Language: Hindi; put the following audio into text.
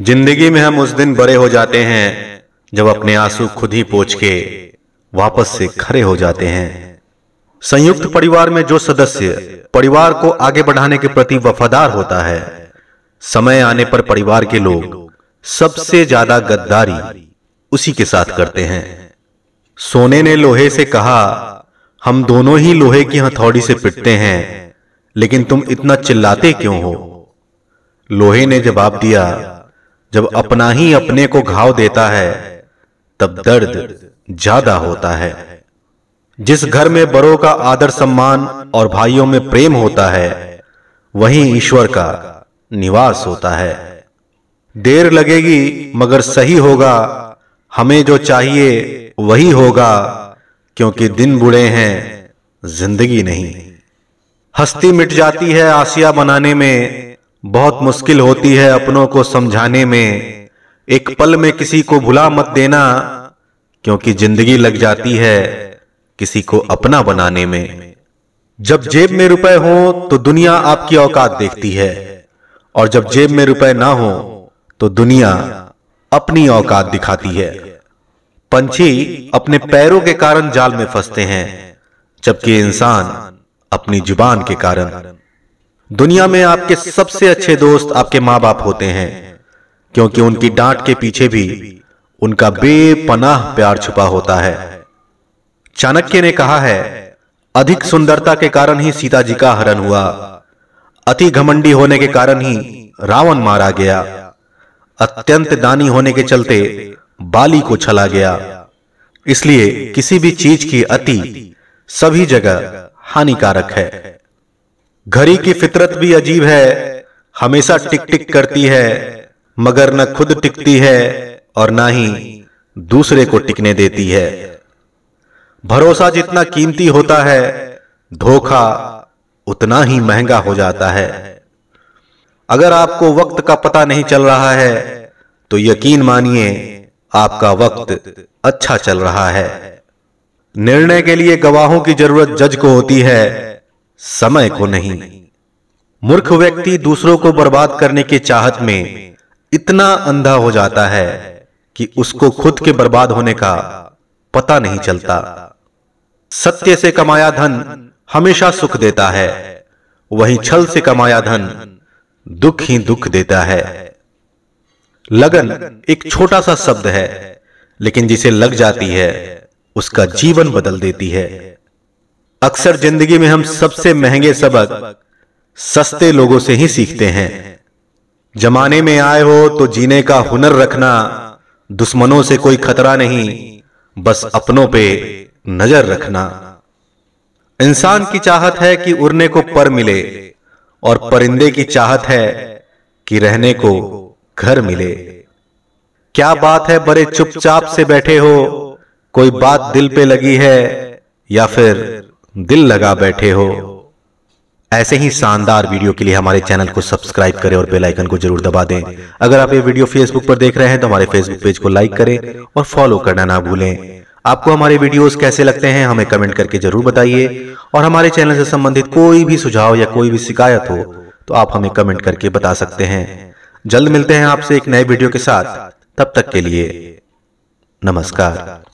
जिंदगी में हम उस दिन बड़े हो जाते हैं जब अपने आंसू खुद ही पोछ के वापस से खड़े हो जाते हैं संयुक्त परिवार में जो सदस्य परिवार को आगे बढ़ाने के प्रति वफादार होता है समय आने पर परिवार के लोग सबसे ज्यादा गद्दारी उसी के साथ करते हैं सोने ने लोहे से कहा हम दोनों ही लोहे की हथौड़ी से पिटते हैं लेकिन तुम इतना चिल्लाते क्यों हो लोहे ने जवाब दिया जब अपना ही अपने को घाव देता है तब दर्द ज्यादा होता है जिस घर में बड़ों का आदर सम्मान और भाइयों में प्रेम होता है वहीं ईश्वर का निवास होता है देर लगेगी मगर सही होगा हमें जो चाहिए वही होगा क्योंकि दिन बुढ़े हैं जिंदगी नहीं हस्ती मिट जाती है आसिया बनाने में बहुत मुश्किल होती है अपनों को समझाने में एक पल में किसी को भुला मत देना क्योंकि जिंदगी लग जाती है किसी को अपना बनाने में जब जेब में रुपए हो तो दुनिया आपकी औकात देखती है और जब जेब में रुपए ना हो तो दुनिया अपनी औकात दिखाती है पंछी अपने पैरों के कारण जाल में फंसते हैं जबकि इंसान अपनी जुबान के कारण दुनिया में आपके सबसे अच्छे दोस्त आपके माँ बाप होते हैं क्योंकि उनकी डांट के पीछे भी उनका बेपनाह प्यार छुपा होता है चाणक्य ने कहा है अधिक सुंदरता के कारण ही सीता जी का हरण हुआ अति घमंडी होने के कारण ही रावण मारा गया अत्यंत दानी होने के चलते बाली को छला गया इसलिए किसी भी चीज की अति सभी जगह हानिकारक है घड़ी की फितरत भी अजीब है हमेशा टिक टिक करती है मगर न खुद टिकती है और ना ही दूसरे को टिकने देती है भरोसा जितना कीमती होता है धोखा उतना ही महंगा हो जाता है अगर आपको वक्त का पता नहीं चल रहा है तो यकीन मानिए आपका वक्त अच्छा चल रहा है निर्णय के लिए गवाहों की जरूरत जज को होती है समय को नहीं मूर्ख व्यक्ति दूसरों को बर्बाद करने की चाहत में इतना अंधा हो जाता है कि उसको खुद के बर्बाद होने का पता नहीं चलता सत्य से कमाया धन हमेशा सुख देता है वहीं छल से कमाया धन दुख ही दुख देता है लगन एक छोटा सा शब्द है लेकिन जिसे लग जाती है उसका जीवन बदल देती है अक्सर जिंदगी में हम सबसे महंगे सबक सस्ते लोगों से ही सीखते हैं जमाने में आए हो तो जीने का हुनर रखना दुश्मनों से कोई खतरा नहीं बस अपनों पे नजर रखना इंसान की चाहत है कि उड़ने को पर मिले और परिंदे की चाहत है कि रहने को घर मिले क्या बात है बड़े चुपचाप से बैठे हो कोई बात दिल पे लगी है या फिर दिल लगा बैठे हो ऐसे ही शानदार वीडियो के लिए हमारे चैनल को सब्सक्राइब करें और बेल आइकन को जरूर दबा दें अगर आप ये वीडियो फेसबुक पर देख रहे हैं तो हमारे फेसबुक पेज को लाइक करें और फॉलो करना ना भूलें आपको हमारे वीडियोस कैसे लगते हैं हमें कमेंट करके जरूर बताइए और हमारे चैनल से संबंधित कोई भी सुझाव या कोई भी शिकायत हो तो आप हमें कमेंट करके बता सकते हैं जल्द मिलते हैं आपसे एक नए वीडियो के साथ तब तक के लिए नमस्कार